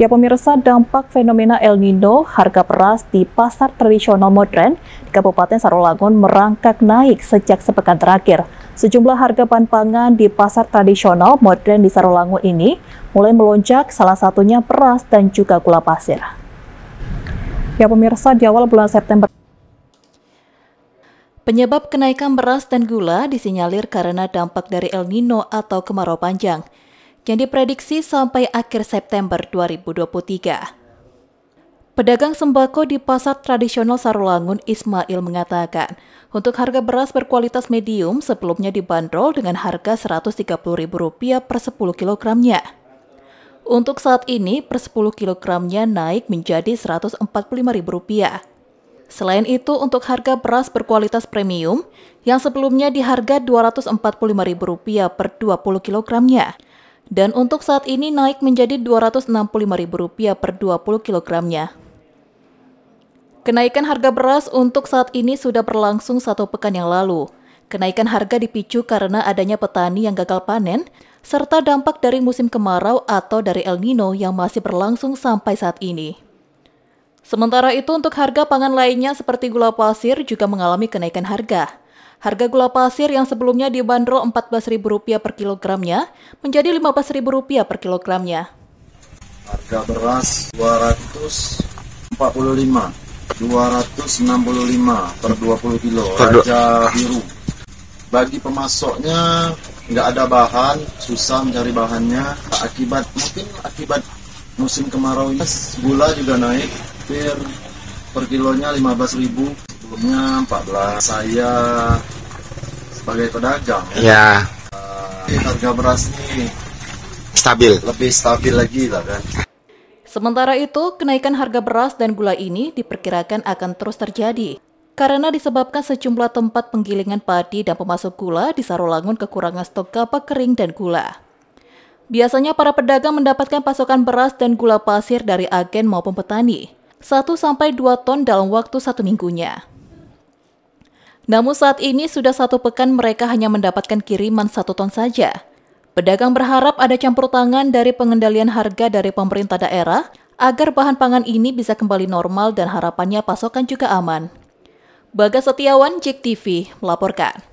Ya pemirsa, dampak fenomena El Nino, harga beras di pasar tradisional modern di Kabupaten Sarolangun merangkak naik sejak sepekan terakhir. Sejumlah harga bahan pangan di pasar tradisional modern di Sarolangun ini mulai melonjak, salah satunya beras dan juga gula pasir. Ya pemirsa, di awal bulan September Penyebab kenaikan beras dan gula disinyalir karena dampak dari El Nino atau kemarau panjang yang diprediksi sampai akhir September 2023. Pedagang sembako di pasar tradisional Sarulangun Ismail mengatakan, untuk harga beras berkualitas medium sebelumnya dibanderol dengan harga Rp130.000 per 10 kilogramnya. Untuk saat ini per 10 kilogramnya naik menjadi Rp145.000. Selain itu, untuk harga beras berkualitas premium yang sebelumnya di harga Rp245.000 per 20 kilogramnya, dan untuk saat ini naik menjadi Rp265.000 per 20 kilogramnya. Kenaikan harga beras untuk saat ini sudah berlangsung satu pekan yang lalu. Kenaikan harga dipicu karena adanya petani yang gagal panen, serta dampak dari musim kemarau atau dari El Nino yang masih berlangsung sampai saat ini. Sementara itu untuk harga pangan lainnya seperti gula pasir juga mengalami kenaikan harga. Harga gula pasir yang sebelumnya dibanderol Rp14.000 per kilogramnya menjadi Rp15.000 per kilogramnya. Harga beras 245, 265 per 20 kilo, raja biru. Bagi pemasoknya nggak ada bahan, susah mencari bahannya. Akibat mungkin akibat musim kemarau ini gula juga naik, Per, per kilonya 15.000 sebelumnya 14 saya sebagai pedagang ya uh, harga beras ini stabil lebih stabil lagi lah kan Sementara itu, kenaikan harga beras dan gula ini diperkirakan akan terus terjadi karena disebabkan sejumlah tempat penggilingan padi dan pemasok gula di Sarolangun kekurangan stok kapak kering dan gula. Biasanya para pedagang mendapatkan pasokan beras dan gula pasir dari agen maupun petani, 1-2 ton dalam waktu satu minggunya. Namun saat ini sudah satu pekan mereka hanya mendapatkan kiriman satu ton saja. Pedagang berharap ada campur tangan dari pengendalian harga dari pemerintah daerah agar bahan pangan ini bisa kembali normal dan harapannya pasokan juga aman. Bagas Setiawan, JEK TV, melaporkan.